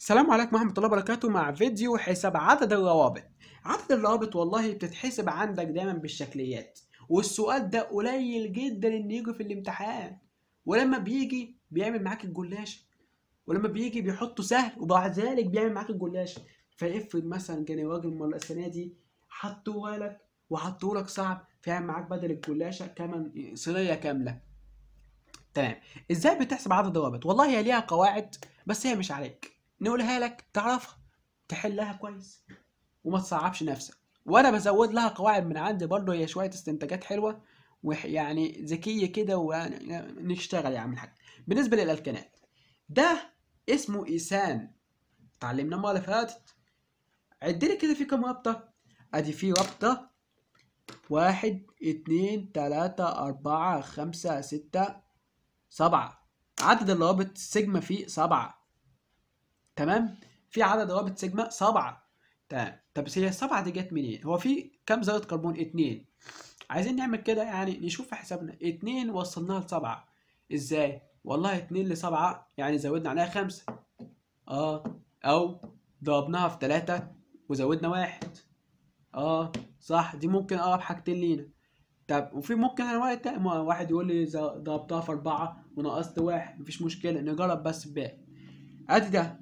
السلام عليكم ورحمة الله وبركاته مع فيديو حساب عدد الروابط عدد الروابط والله بتتحسب عندك دايما بالشكليات والسؤال ده قليل جدا ان يجي في الامتحان ولما بيجي بيعمل معاك الجلاش ولما بيجي بيحطه سهل وبعد ذلك بيعمل معاك الجلاش فافرض مثلا كان الراجل السنة دي حطوه لك وحطوه لك صعب فيعمل معاك بدل الجلاشة كمان صينية كاملة تمام ازاي بتحسب عدد الروابط والله هي ليها قواعد بس هي مش عليك نقولها لك تعرفها تحلها كويس وما تصعبش نفسك وانا بزود لها قواعد من عندي برضه هي شويه استنتاجات حلوه ويعني ذكيه كده ونشتغل يا عم الحاج بالنسبه للالكانات ده اسمه ايسان اتعلمنا المره اللي فاتت عدلي كده في كام رابطه ادي في رابطه واحد اتنين تلاتة أربعة خمسة ستة سبعة عدد الروابط سيجما فيه سبعة تمام في عدد روابط سيجما سبعه تمام طب هي السبعه دي جت منين هو في كام ذره كربون اتنين عايزين نعمل كده يعني نشوف في حسابنا اتنين وصلناها لسبعه ازاي والله اتنين لسبعه يعني زودنا عليها خمسه اه او ضربناها في تلاته وزودنا واحد اه صح دي ممكن اقرب حاجتين لينا طب وفي ممكن انواع التأمة واحد يقول لي ضربتها في أربعة ونقصت واحد مفيش مشكلة نجرب بس الباقي أدي ده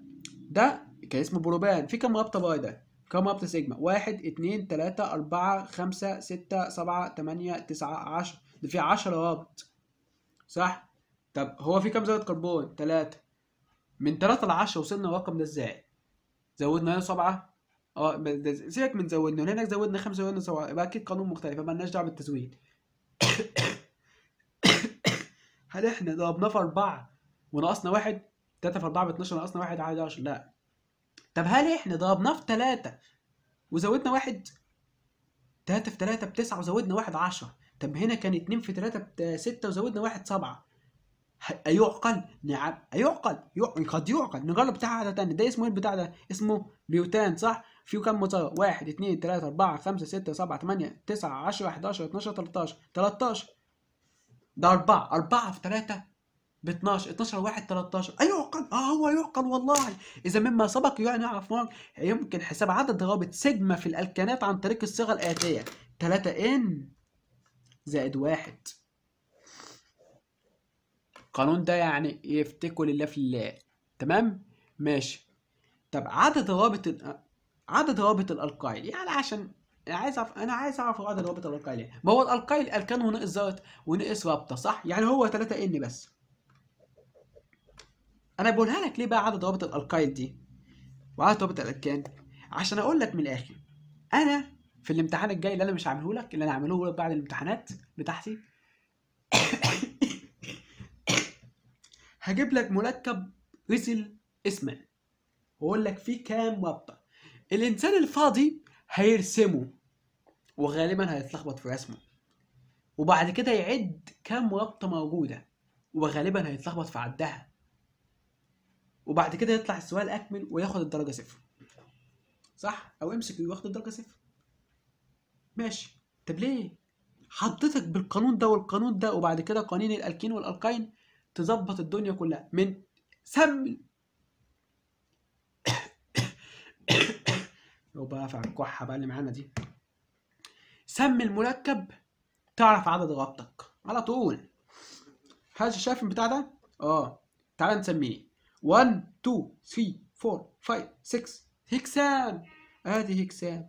ده كان اسمه بروبان في كام رابطه باي ده؟ كام رابطه سيجما؟ 1 2 3 4 5 6 7 8 9 10 ده في 10 رابط صح؟ طب هو في كام زاويه كربون؟ 3 من 3 ل 10 وصلنا الرقم ده ازاي؟ زودنا هنا 7 اه سيبك من زودنا هناك زودنا 5 وهنا 7 يبقى اكيد قانون مختلف يبقى مالناش دعوه بالتزويد هل احنا ضربناه في 4 ونقصنا 1 3 في 4 ب 12 ناقصنا 1 على 10 لا طب هل احنا ضربناه في 3 وزودنا 1 3 في 3 ب 9 وزودنا 1 10 طب هنا كان 2 في 3 ب 6 وزودنا 1 7 أيعقل؟ نعم أيعقل؟ يعقل قد يعقل نجرب بتاع عدد تاني ده اسمه ايه البتاع ده؟ اسمه بيوتان صح؟ فيه كام مسار؟ 1 2 3 4 5 6 7 8 9 10 11 12 13 13 ده 4 4 في 3 ب 12 12 1 13 ايعقل اه هو يعقل والله اذا مما سبق يعني اعرف يمكن حساب عدد رابط سيجما في الالكانات عن طريق الصيغه الاتيه 3 ان زائد 1 القانون ده يعني يفتكوا لله في الله تمام ماشي طب عدد ضوابط عدد ضوابط الالكايل يعني عشان عايز اعرف انا عايز اعرف عدد روابط الالكايل إيه. ما هو الالكايل الكان ناقص ذات وناقص رابطه صح يعني هو 3 ان بس انا بقولها لك ليه بقى عدد ضوابط الالكايل دي وعدد ضوابط الالكان عشان اقول لك من الاخر انا في الامتحان الجاي اللي انا مش هعمله لك اللي انا هعمله لك بعد الامتحانات بتاعتي هجيب لك مركب غسل اسمه واقول لك فيه كام رابطه الانسان الفاضي هيرسمه وغالبا هيتلخبط في رسمه وبعد كده يعد كام رابطه موجوده وغالبا هيتلخبط في عدها وبعد كده يطلع السؤال اكمل وياخد الدرجه صفر صح او ام كيو واخد الدرجه صفر ماشي طب ليه حضرتك بالقانون ده والقانون ده وبعد كده قانون الالكين والالكين تظبط الدنيا كلها من سم لو بقى في الكحه بقى اللي معانا دي سم المركب تعرف عدد غلطك على طول هل شايف البتاع ده اه تعالى نسميه 1 2 3 4 5 6 هكسان ادي هكسان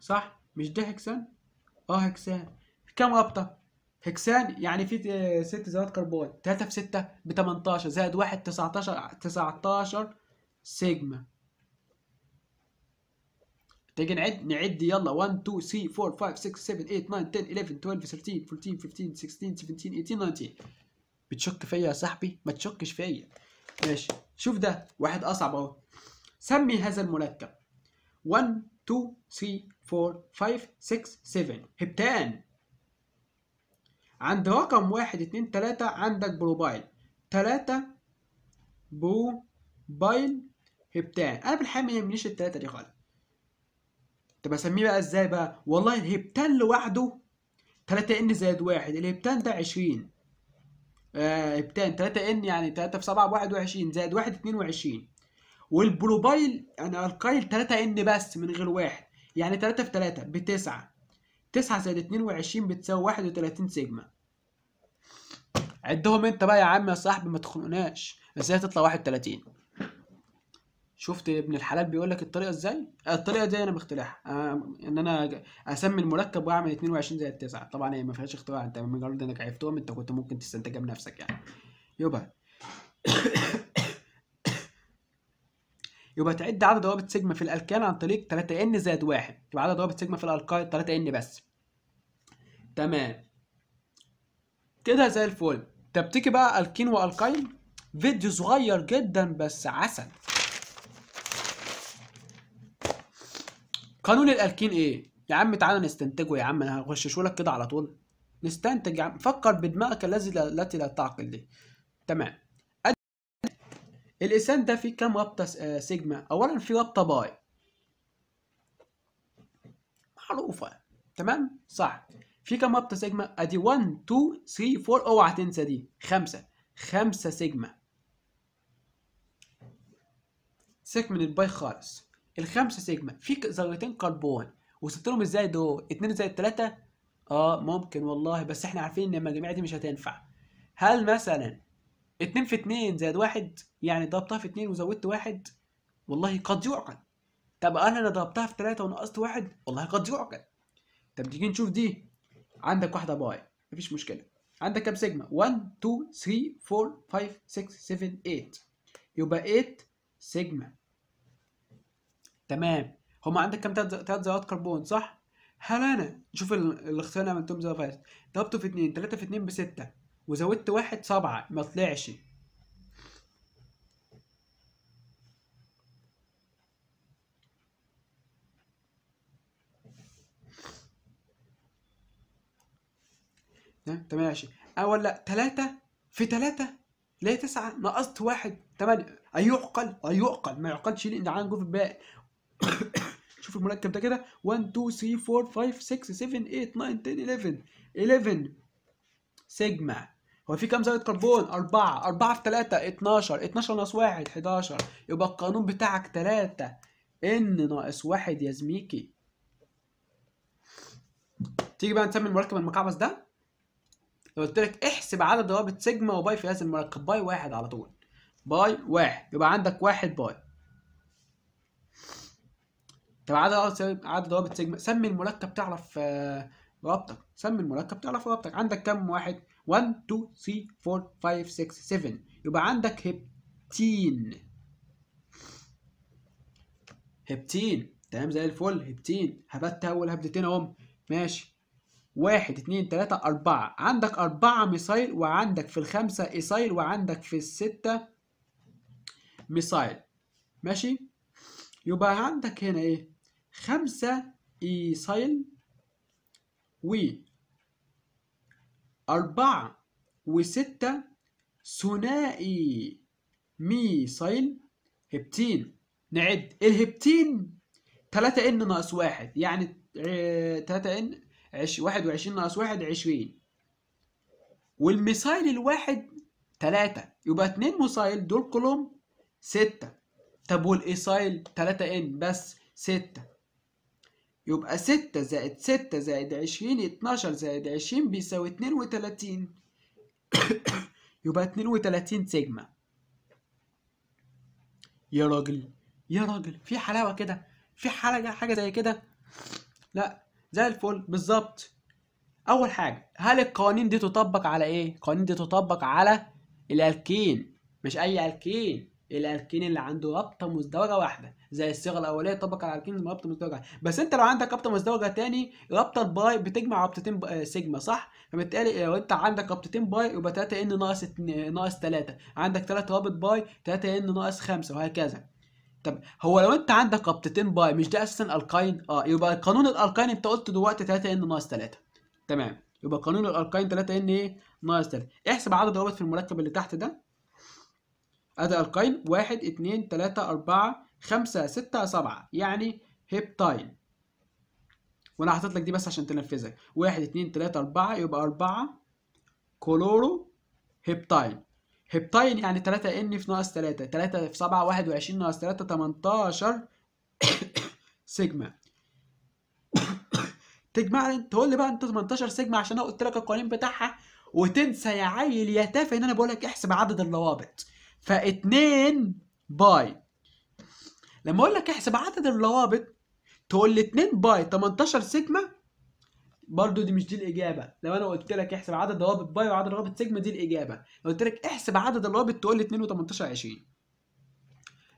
صح مش ده هكسان اه هكسان كم رابطه هكسان يعني في آه، ست ذرات كربون 3 في 6 ب 18 زائد 1 19 19 سيجما تيجي نعد نعد يلا 1 2 3 4 5 6 7 8 9 10 11 12 13 14 15 16 17 18 19 بتشك فيا يا صاحبي ما تشكش فيا ماشي شوف ده واحد اصعب اهو سمي هذا المركب 1 2 3 4 5 6 7 هبتان عند رقم 1 2 3 عندك بروبايل 3 بروبايل هبتان انا بالحقيقه ما يهمنيش الثلاثه دي خالص طب اسميه بقى ازاي بقى والله الهبتان لوحده 3 ان زائد 1 الهبتان ده 20 آه 3 ان يعني 3 في 7 ب 21 زائد 1 22 والبروبايل انا القايل 3 ان بس من غير واحد يعني 3 في 3 ب 9 9 زائد 22 بتساوي 31 سيجما عدهم انت بقى يا عم يا صاحبي ما تخنقناش ازاي تطلع 31 شفت ابن الحلال بيقول لك الطريقه ازاي آه، الطريقه دي انا باختراعها آه، ان انا اسمي المركب واعمل 22 زائد 9 طبعا هي ما فيهاش اختراع انت مجرد انك عرفتهم انت كنت ممكن تستنتجها بنفسك يعني يبقى يبقى تعد عدد ضوابط سيجما في الالكان عن طريق 3 ان زائد 1 يبقى عدد ضوابط سيجما في الالكان 3 ان بس تمام كده زي الفل تبتكي بقى الكين والقين فيديو صغير جدا بس عسل قانون الالكين ايه يا عم تعالى نستنتجه يا عم انا هغششه لك كده على طول نستنتج يا عم فكر بدماغك الذي التي لا تعقل دي تمام الانسان ده فيه كام رابطة آه، سيجما؟ أولا في رابطة باي معروفة تمام؟ صح في كام رابطة سيجما؟ أدي 1 2 3 4 أوعى تنسى دي خمسة خمسة سيجما سيك من الباي خالص الخمسة سيجما في ذرتين كربون وصلت لهم ازاي دول؟ اتنين زائد تلاتة؟ اه ممكن والله بس احنا عارفين ان المجاميع دي مش هتنفع. هل مثلا اتنين في اتنين زائد واحد يعني ضربتها في اتنين وزودت واحد؟ والله قد يعقل. طب انا انا ضربتها في تلاتة ونقصت واحد؟ والله قد يعقل. طب تيجي نشوف دي عندك واحدة باي مفيش مشكلة. عندك كام سيجما؟ 1 2 3 4 5 6 7 8 يبقى 8 سيجما تمام هما عندك كام تلات ذرات كربون صح هل انا شوف الاختيار اللي عملتهم زي فاست ضربته في اتنين تلاتة في اتنين بستة وزودت واحد سبعة ما طلعش تمام ماشي اه لا تلاتة في تلاتة ليه تسعة نقصت واحد تمانية أيعقل أيعقل ما يعقلش ليه إن عندي جوف الباقي شوف المركب ده كده 1 2 3 4 5 6 7 8 9 10 11 11 سيجما هو في كام زاويه كربون 4 4 في 3 12 12 ناقص 1 11 يبقى القانون بتاعك 3 ان ناقص 1 يا زميكي تيجي بقى نسمي المركب المقعبس ده لو قلت لك احسب عدد ضوابط سيجما وباي في هذا المركب باي واحد على طول باي واحد يبقى عندك واحد باي طب عدد اه، عدد عدد روابط سيجما سمي المركب تعرف آه، رابطك سمي المركب تعرف رابطك عندك كم واحد 1 2 3 4 5 6 7 يبقى عندك هبتين هبتين تمام زي الفل هبتين هبت اول هبتتين اهم ماشي واحد اتنين تلاتة أربعة عندك أربعة ميسايل وعندك في الخمسة إيسايل وعندك في الستة ميسايل ماشي يبقى عندك هنا إيه خمسة إيصيل و أربعة وستة ثنائي ميصيل هبتين نعد الهبتين تلاتة إن ناقص واحد يعني آه، تلاتة إن عش واحد وعشرين ناقص واحد عشرين والميصايل الواحد تلاتة يبقى اتنين ميصايل دول كلهم ستة طب والإيصايل تلاتة إن بس ستة يبقى ستة زائد ستة زائد عشرين اتناشر زائد عشرين بيساوي اتنين وتلاتين يبقى اتنين وتلاتين سيجما يا راجل يا راجل في حلاوة كده في حاجة حاجة زي كده لا زي الفل بالظبط أول حاجة هل القوانين دي تطبق على إيه؟ القوانين دي تطبق على الألكين مش أي ألكين الالكين اللي عنده رابطه مزدوجه واحده زي الصيغه الاوليه طبق على الالكين رابطه مزدوجه بس انت لو عندك رابطه مزدوجه تاني رابطه باي بتجمع رابطتين آه، سيجما صح فبالتالي لو انت عندك رابطتين باي يبقى 3 ان ناقص 2 ناقص 3 عندك 3 رابط باي 3 ان ناقص 5 وهكذا طب هو لو انت عندك رابطتين باي مش ده اساسا القاين اه يبقى قانون الالقاين انت قلت دلوقتي 3 ان ناقص 3 تمام يبقى قانون الالقاين 3 ان ايه ناقص 3 احسب عدد الرابط في المركب اللي تحت ده ادي القيل واحد اتنين تلاتة أربعة خمسة ستة سبعة يعني هيبتايل وأنا حاطط لك دي بس عشان تنفذها واحد اتنين تلاتة أربعة يبقى أربعة كلورو هيبتايل هيبتايل يعني 3 ان في ناقص 3 3 في 7 21 ناقص 3 18 سيجما تجمع لي تقول لي بقى انت 18 سيجما عشان انا قلت لك القوانين بتاعها وتنسى يا عيل يا تافه ان انا بقول لك احسب عدد الروابط ف2 باي لما اقول لك احسب عدد الروابط تقول لي 2 باي 18 سيجما برضو دي مش دي الاجابه لو انا قلت لك احسب عدد روابط باي وعدد روابط سيجما دي الاجابه لو قلت لك احسب عدد الروابط تقول لي 2 و18 20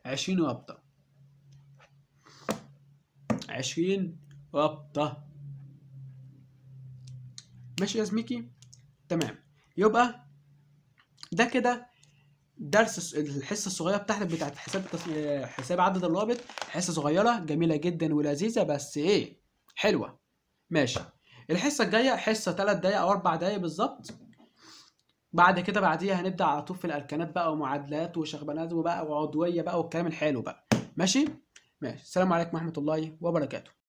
20 رابطه 20 رابطه ماشي يا زميكي تمام يبقى ده كده درس الحصه الصغيره بتاعتك بتاعت حساب حساب عدد الرابط حصه صغيره جميله جدا ولذيذه بس ايه حلوه ماشي الحصه الجايه حصه 3 دقايق او 4 دقايق بالظبط بعد كده بعديها هنبدا على طول في الاركانات بقى ومعادلات وشغبانات وبقى وعضويه بقى والكلام الحلو بقى ماشي ماشي السلام عليكم ورحمه الله وبركاته